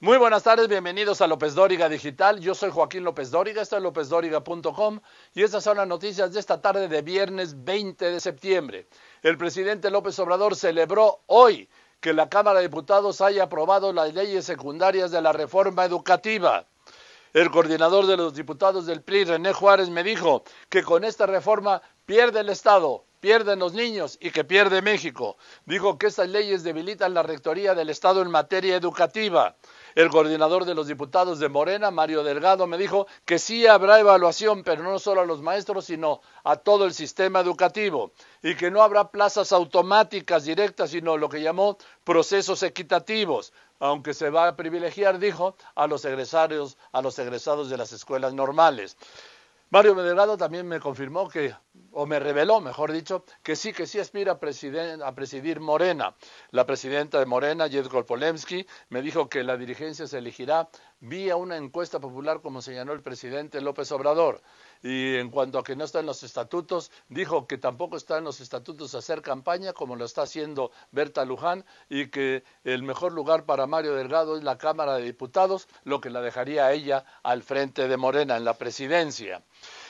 Muy buenas tardes, bienvenidos a López Dóriga Digital. Yo soy Joaquín López Dóriga, esto es lópezdóriga.com y estas son las noticias de esta tarde de viernes 20 de septiembre. El presidente López Obrador celebró hoy que la Cámara de Diputados haya aprobado las leyes secundarias de la reforma educativa. El coordinador de los diputados del PRI, René Juárez, me dijo que con esta reforma pierde el Estado, pierden los niños y que pierde México. Dijo que estas leyes debilitan la rectoría del Estado en materia educativa. El coordinador de los diputados de Morena, Mario Delgado, me dijo que sí habrá evaluación, pero no solo a los maestros, sino a todo el sistema educativo, y que no habrá plazas automáticas directas, sino lo que llamó procesos equitativos, aunque se va a privilegiar, dijo, a los egresarios, a los egresados de las escuelas normales. Mario Delgado también me confirmó que o me reveló, mejor dicho, que sí, que sí aspira a, presidir Morena. La presidenta de Morena, Yedgor Polemski, me dijo que la dirigencia se elegirá vía una encuesta popular, como señaló el presidente López Obrador. Y en cuanto a que no está en los estatutos, dijo que tampoco está en los estatutos hacer campaña, como lo está haciendo Berta Luján, y que el mejor lugar para Mario Delgado es la Cámara de Diputados, lo que la dejaría a ella al frente de Morena en la presidencia.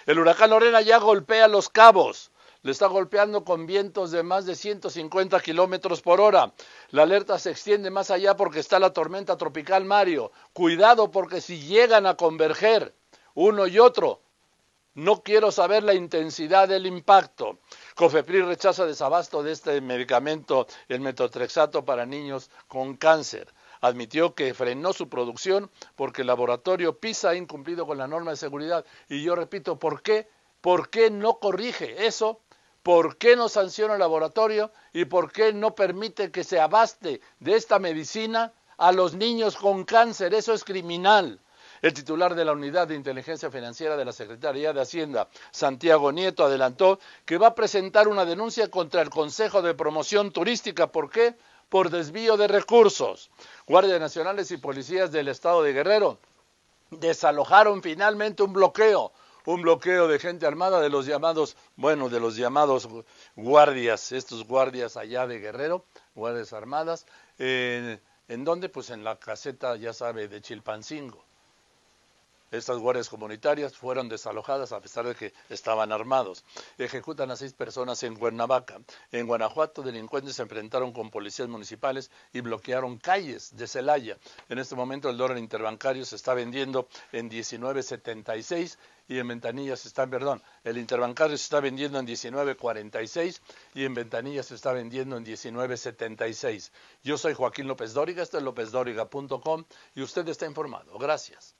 El huracán Lorena ya golpea los cabos le está golpeando con vientos de más de 150 kilómetros por hora. La alerta se extiende más allá porque está la tormenta tropical Mario. Cuidado porque si llegan a converger uno y otro, no quiero saber la intensidad del impacto. Cofepris rechaza desabasto de este medicamento, el metotrexato para niños con cáncer admitió que frenó su producción porque el laboratorio PISA ha incumplido con la norma de seguridad. Y yo repito, ¿por qué? ¿Por qué no corrige eso por qué no sanciona el laboratorio y por qué no permite que se abaste de esta medicina a los niños con cáncer. Eso es criminal. El titular de la Unidad de Inteligencia Financiera de la Secretaría de Hacienda, Santiago Nieto, adelantó que va a presentar una denuncia contra el Consejo de Promoción Turística. ¿Por qué? Por desvío de recursos. Guardias Nacionales y policías del Estado de Guerrero desalojaron finalmente un bloqueo un bloqueo de gente armada de los llamados, bueno, de los llamados guardias, estos guardias allá de Guerrero, guardias armadas, eh, ¿en dónde? Pues en la caseta, ya sabe, de Chilpancingo. Estas guardias comunitarias fueron desalojadas a pesar de que estaban armados. Ejecutan a seis personas en Cuernavaca. En Guanajuato, delincuentes se enfrentaron con policías municipales y bloquearon calles de Celaya. En este momento, el dólar interbancario se está vendiendo en 19.76 y en ventanillas están, perdón, el interbancario se está vendiendo en 19.46 y en ventanillas se está vendiendo en 19.76. Yo soy Joaquín López Dóriga, esto es lópezdóriga.com y usted está informado. Gracias.